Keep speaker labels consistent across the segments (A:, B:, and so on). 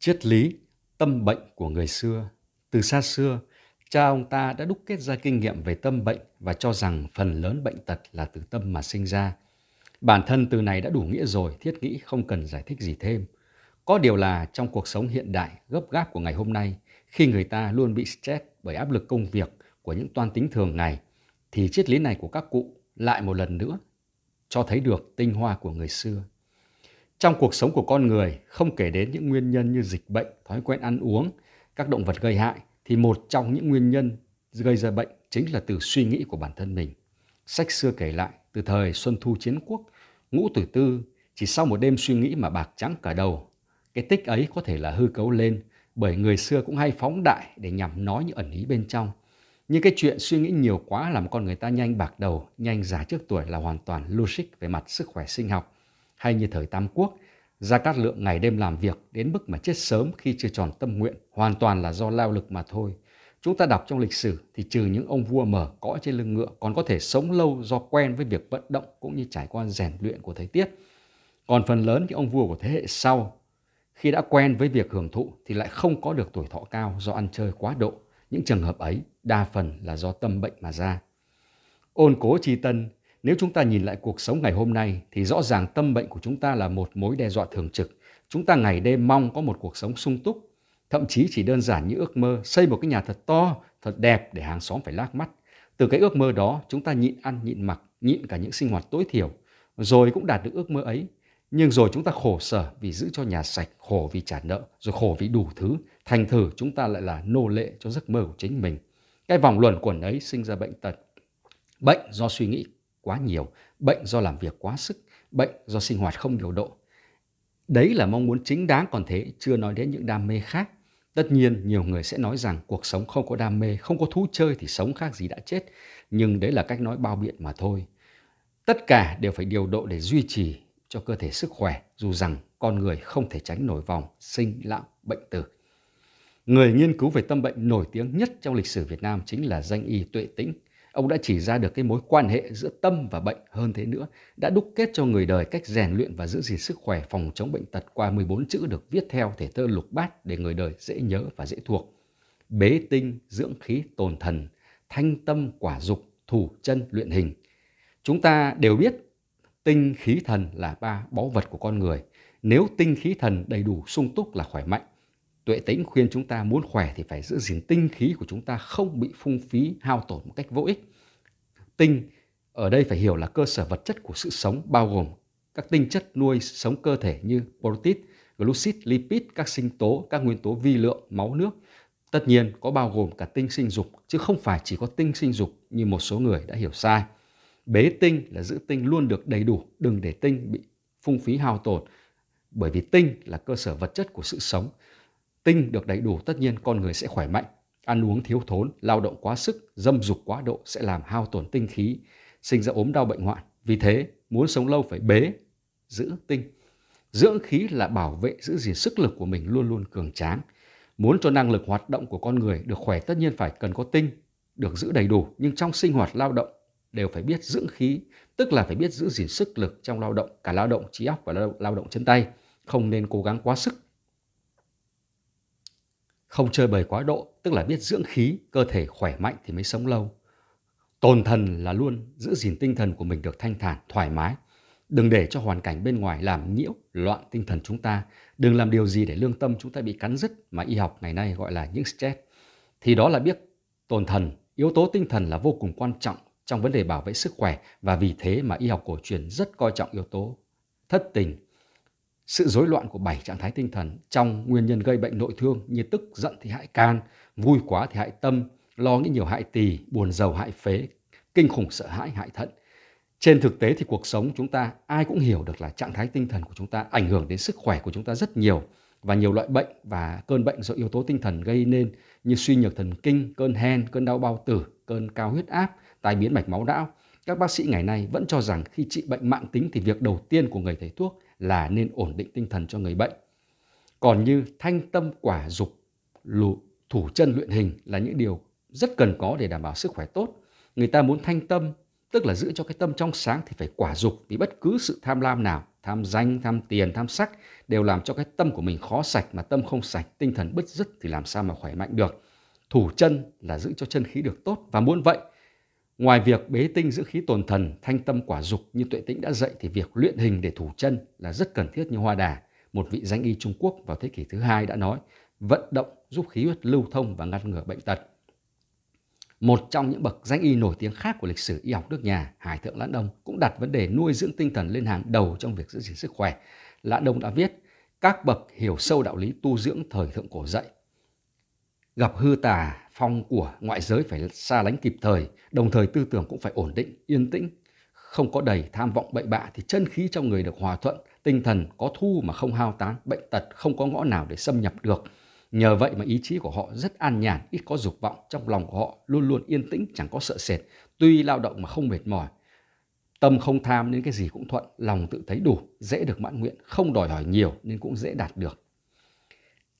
A: triết lý tâm bệnh của người xưa từ xa xưa cha ông ta đã đúc kết ra kinh nghiệm về tâm bệnh và cho rằng phần lớn bệnh tật là từ tâm mà sinh ra bản thân từ này đã đủ nghĩa rồi thiết nghĩ không cần giải thích gì thêm có điều là trong cuộc sống hiện đại gấp gáp của ngày hôm nay khi người ta luôn bị stress bởi áp lực công việc của những toan tính thường ngày thì triết lý này của các cụ lại một lần nữa cho thấy được tinh hoa của người xưa trong cuộc sống của con người, không kể đến những nguyên nhân như dịch bệnh, thói quen ăn uống, các động vật gây hại, thì một trong những nguyên nhân gây ra bệnh chính là từ suy nghĩ của bản thân mình. Sách xưa kể lại, từ thời Xuân Thu Chiến Quốc, Ngũ Tử Tư chỉ sau một đêm suy nghĩ mà bạc trắng cả đầu. Cái tích ấy có thể là hư cấu lên, bởi người xưa cũng hay phóng đại để nhằm nói những ẩn ý bên trong. Nhưng cái chuyện suy nghĩ nhiều quá làm con người ta nhanh bạc đầu, nhanh già trước tuổi là hoàn toàn logic về mặt sức khỏe sinh học hay như thời Tam Quốc, Gia Cát Lượng ngày đêm làm việc đến mức mà chết sớm khi chưa tròn tâm nguyện, hoàn toàn là do lao lực mà thôi. Chúng ta đọc trong lịch sử thì trừ những ông vua mở cõi trên lưng ngựa còn có thể sống lâu do quen với việc vận động cũng như trải qua rèn luyện của thời tiết. Còn phần lớn những ông vua của thế hệ sau khi đã quen với việc hưởng thụ thì lại không có được tuổi thọ cao do ăn chơi quá độ. Những trường hợp ấy đa phần là do tâm bệnh mà ra. Ôn cố tri tân nếu chúng ta nhìn lại cuộc sống ngày hôm nay thì rõ ràng tâm bệnh của chúng ta là một mối đe dọa thường trực. Chúng ta ngày đêm mong có một cuộc sống sung túc, thậm chí chỉ đơn giản như ước mơ xây một cái nhà thật to, thật đẹp để hàng xóm phải lác mắt. Từ cái ước mơ đó, chúng ta nhịn ăn, nhịn mặc, nhịn cả những sinh hoạt tối thiểu, rồi cũng đạt được ước mơ ấy. Nhưng rồi chúng ta khổ sở vì giữ cho nhà sạch, khổ vì trả nợ, rồi khổ vì đủ thứ. Thành thử chúng ta lại là nô lệ cho giấc mơ của chính mình. Cái vòng luẩn quẩn ấy sinh ra bệnh tật. Bệnh do suy nghĩ quá nhiều, bệnh do làm việc quá sức, bệnh do sinh hoạt không điều độ. Đấy là mong muốn chính đáng còn thế, chưa nói đến những đam mê khác. Tất nhiên, nhiều người sẽ nói rằng cuộc sống không có đam mê, không có thú chơi thì sống khác gì đã chết. Nhưng đấy là cách nói bao biện mà thôi. Tất cả đều phải điều độ để duy trì cho cơ thể sức khỏe, dù rằng con người không thể tránh nổi vòng sinh lão bệnh tử. Người nghiên cứu về tâm bệnh nổi tiếng nhất trong lịch sử Việt Nam chính là danh y Tuệ Tĩnh – Ông đã chỉ ra được cái mối quan hệ giữa tâm và bệnh hơn thế nữa, đã đúc kết cho người đời cách rèn luyện và giữ gìn sức khỏe phòng chống bệnh tật qua 14 chữ được viết theo thể thơ lục bát để người đời dễ nhớ và dễ thuộc. Bế tinh, dưỡng khí, tồn thần, thanh tâm, quả dục, thủ chân, luyện hình. Chúng ta đều biết tinh khí thần là ba báu vật của con người. Nếu tinh khí thần đầy đủ sung túc là khỏe mạnh, Tuệ tĩnh khuyên chúng ta muốn khỏe thì phải giữ gìn tinh khí của chúng ta không bị phung phí hao tổn một cách vô ích. Tinh ở đây phải hiểu là cơ sở vật chất của sự sống bao gồm các tinh chất nuôi sống cơ thể như protein, glucid, lipid, các sinh tố, các nguyên tố vi lượng, máu nước. Tất nhiên có bao gồm cả tinh sinh dục chứ không phải chỉ có tinh sinh dục như một số người đã hiểu sai. Bế tinh là giữ tinh luôn được đầy đủ, đừng để tinh bị phung phí hao tổn bởi vì tinh là cơ sở vật chất của sự sống tinh được đầy đủ tất nhiên con người sẽ khỏe mạnh ăn uống thiếu thốn lao động quá sức dâm dục quá độ sẽ làm hao tổn tinh khí sinh ra ốm đau bệnh hoạn vì thế muốn sống lâu phải bế giữ tinh dưỡng khí là bảo vệ giữ gìn sức lực của mình luôn luôn cường tráng muốn cho năng lực hoạt động của con người được khỏe tất nhiên phải cần có tinh được giữ đầy đủ nhưng trong sinh hoạt lao động đều phải biết dưỡng khí tức là phải biết giữ gìn sức lực trong lao động cả lao động trí óc và lao động, lao động chân tay không nên cố gắng quá sức không chơi bời quá độ tức là biết dưỡng khí cơ thể khỏe mạnh thì mới sống lâu tồn thần là luôn giữ gìn tinh thần của mình được thanh thản thoải mái đừng để cho hoàn cảnh bên ngoài làm nhiễu loạn tinh thần chúng ta đừng làm điều gì để lương tâm chúng ta bị cắn rứt mà y học ngày nay gọi là những stress thì đó là biết tồn thần yếu tố tinh thần là vô cùng quan trọng trong vấn đề bảo vệ sức khỏe và vì thế mà y học cổ truyền rất coi trọng yếu tố thất tình sự rối loạn của bảy trạng thái tinh thần trong nguyên nhân gây bệnh nội thương như tức giận thì hại can vui quá thì hại tâm lo nghĩ nhiều hại tỳ buồn giàu hại phế kinh khủng sợ hãi hại thận trên thực tế thì cuộc sống chúng ta ai cũng hiểu được là trạng thái tinh thần của chúng ta ảnh hưởng đến sức khỏe của chúng ta rất nhiều và nhiều loại bệnh và cơn bệnh do yếu tố tinh thần gây nên như suy nhược thần kinh, cơn hen, cơn đau bao tử, cơn cao huyết áp, tai biến mạch máu não. Các bác sĩ ngày nay vẫn cho rằng khi trị bệnh mạng tính thì việc đầu tiên của người thầy thuốc là nên ổn định tinh thần cho người bệnh. Còn như thanh tâm quả dục, lụ, thủ chân luyện hình là những điều rất cần có để đảm bảo sức khỏe tốt. Người ta muốn thanh tâm, tức là giữ cho cái tâm trong sáng thì phải quả dục vì bất cứ sự tham lam nào, tham danh, tham tiền, tham sắc đều làm cho cái tâm của mình khó sạch mà tâm không sạch, tinh thần bứt rứt thì làm sao mà khỏe mạnh được. Thủ chân là giữ cho chân khí được tốt và muốn vậy Ngoài việc bế tinh giữ khí tồn thần, thanh tâm quả dục như tuệ tĩnh đã dạy thì việc luyện hình để thủ chân là rất cần thiết như Hoa Đà, một vị danh y Trung Quốc vào thế kỷ thứ hai đã nói, vận động giúp khí huyết lưu thông và ngăn ngừa bệnh tật. Một trong những bậc danh y nổi tiếng khác của lịch sử y học nước nhà, Hải Thượng Lãn Đông cũng đặt vấn đề nuôi dưỡng tinh thần lên hàng đầu trong việc giữ gìn sức khỏe. Lãn Đông đã viết, các bậc hiểu sâu đạo lý tu dưỡng thời thượng cổ dạy gặp hư tà phong của ngoại giới phải xa lánh kịp thời đồng thời tư tưởng cũng phải ổn định yên tĩnh không có đầy tham vọng bậy bạ thì chân khí trong người được hòa thuận tinh thần có thu mà không hao tán bệnh tật không có ngõ nào để xâm nhập được nhờ vậy mà ý chí của họ rất an nhàn ít có dục vọng trong lòng của họ luôn luôn yên tĩnh chẳng có sợ sệt tuy lao động mà không mệt mỏi tâm không tham nên cái gì cũng thuận lòng tự thấy đủ dễ được mãn nguyện không đòi hỏi nhiều nên cũng dễ đạt được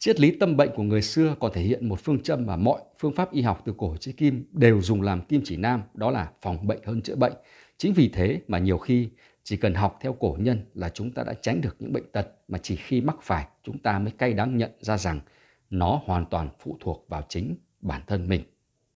A: triết lý tâm bệnh của người xưa còn thể hiện một phương châm mà mọi phương pháp y học từ cổ chí kim đều dùng làm kim chỉ nam, đó là phòng bệnh hơn chữa bệnh. Chính vì thế mà nhiều khi chỉ cần học theo cổ nhân là chúng ta đã tránh được những bệnh tật mà chỉ khi mắc phải chúng ta mới cay đắng nhận ra rằng nó hoàn toàn phụ thuộc vào chính bản thân mình.